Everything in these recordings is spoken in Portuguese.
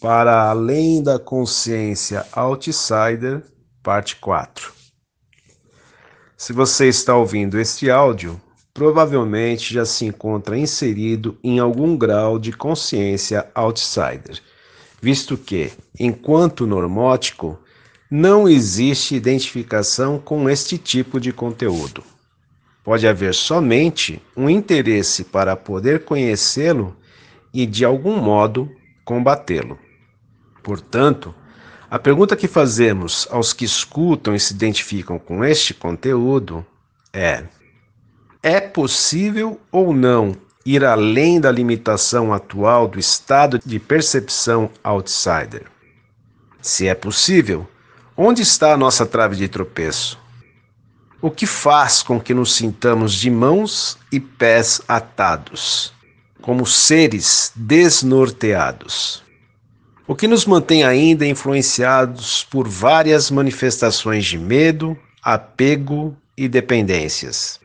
para além da consciência outsider, parte 4. Se você está ouvindo este áudio, provavelmente já se encontra inserido em algum grau de consciência outsider, visto que, enquanto normótico, não existe identificação com este tipo de conteúdo. Pode haver somente um interesse para poder conhecê-lo e, de algum modo, combatê-lo. Portanto, a pergunta que fazemos aos que escutam e se identificam com este conteúdo é: é possível ou não ir além da limitação atual do estado de percepção outsider? Se é possível, onde está a nossa trave de tropeço? O que faz com que nos sintamos de mãos e pés atados, como seres desnorteados? o que nos mantém ainda influenciados por várias manifestações de medo, apego e dependências.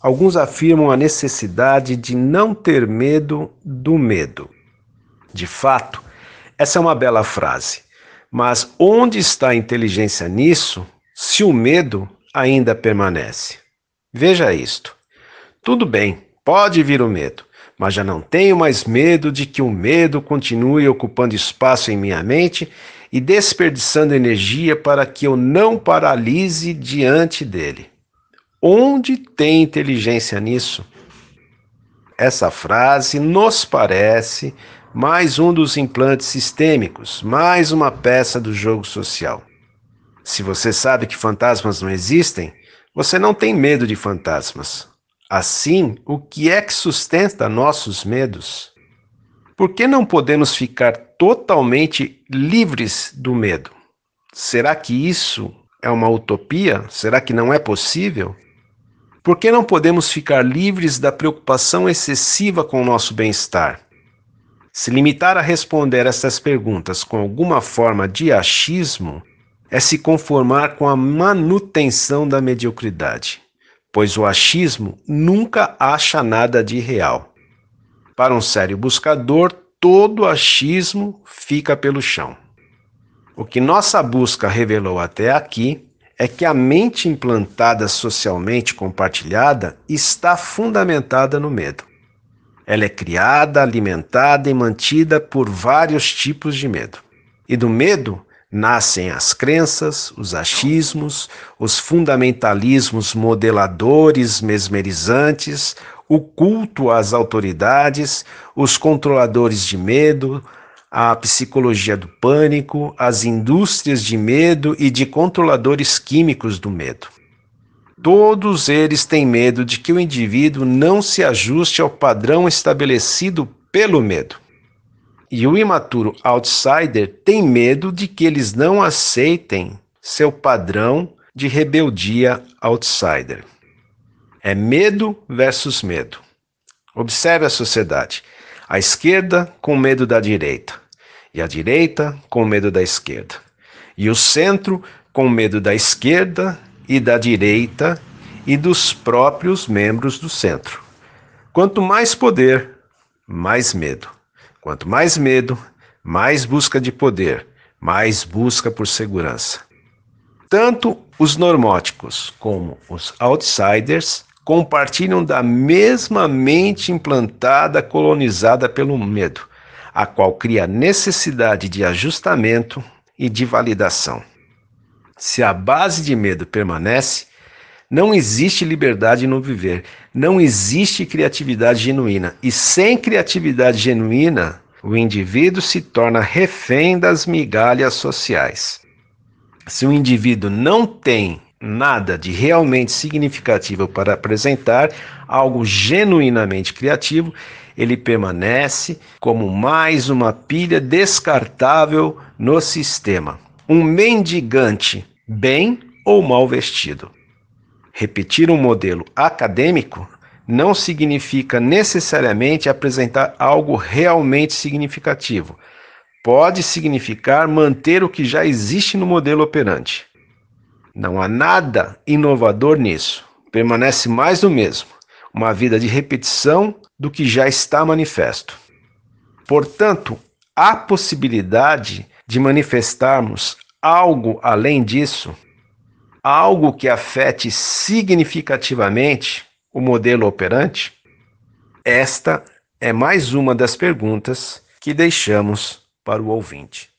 Alguns afirmam a necessidade de não ter medo do medo. De fato, essa é uma bela frase, mas onde está a inteligência nisso se o medo ainda permanece? Veja isto. Tudo bem, pode vir o medo, mas já não tenho mais medo de que o medo continue ocupando espaço em minha mente e desperdiçando energia para que eu não paralise diante dele. Onde tem inteligência nisso? Essa frase nos parece mais um dos implantes sistêmicos, mais uma peça do jogo social. Se você sabe que fantasmas não existem, você não tem medo de fantasmas, Assim, o que é que sustenta nossos medos? Por que não podemos ficar totalmente livres do medo? Será que isso é uma utopia? Será que não é possível? Por que não podemos ficar livres da preocupação excessiva com o nosso bem-estar? Se limitar a responder essas perguntas com alguma forma de achismo é se conformar com a manutenção da mediocridade pois o achismo nunca acha nada de real. Para um sério buscador, todo achismo fica pelo chão. O que nossa busca revelou até aqui é que a mente implantada socialmente compartilhada está fundamentada no medo. Ela é criada, alimentada e mantida por vários tipos de medo. E do medo Nascem as crenças, os achismos, os fundamentalismos modeladores, mesmerizantes, o culto às autoridades, os controladores de medo, a psicologia do pânico, as indústrias de medo e de controladores químicos do medo. Todos eles têm medo de que o indivíduo não se ajuste ao padrão estabelecido pelo medo. E o imaturo outsider tem medo de que eles não aceitem seu padrão de rebeldia outsider. É medo versus medo. Observe a sociedade. A esquerda com medo da direita, e a direita com medo da esquerda, e o centro com medo da esquerda e da direita e dos próprios membros do centro. Quanto mais poder, mais medo. Quanto mais medo, mais busca de poder, mais busca por segurança. Tanto os normóticos como os outsiders compartilham da mesma mente implantada, colonizada pelo medo, a qual cria necessidade de ajustamento e de validação. Se a base de medo permanece, não existe liberdade no viver, não existe criatividade genuína. E sem criatividade genuína, o indivíduo se torna refém das migalhas sociais. Se o indivíduo não tem nada de realmente significativo para apresentar, algo genuinamente criativo, ele permanece como mais uma pilha descartável no sistema. Um mendigante, bem ou mal vestido. Repetir um modelo acadêmico não significa necessariamente apresentar algo realmente significativo. Pode significar manter o que já existe no modelo operante. Não há nada inovador nisso. Permanece mais do mesmo, uma vida de repetição do que já está manifesto. Portanto, há possibilidade de manifestarmos algo além disso algo que afete significativamente o modelo operante? Esta é mais uma das perguntas que deixamos para o ouvinte.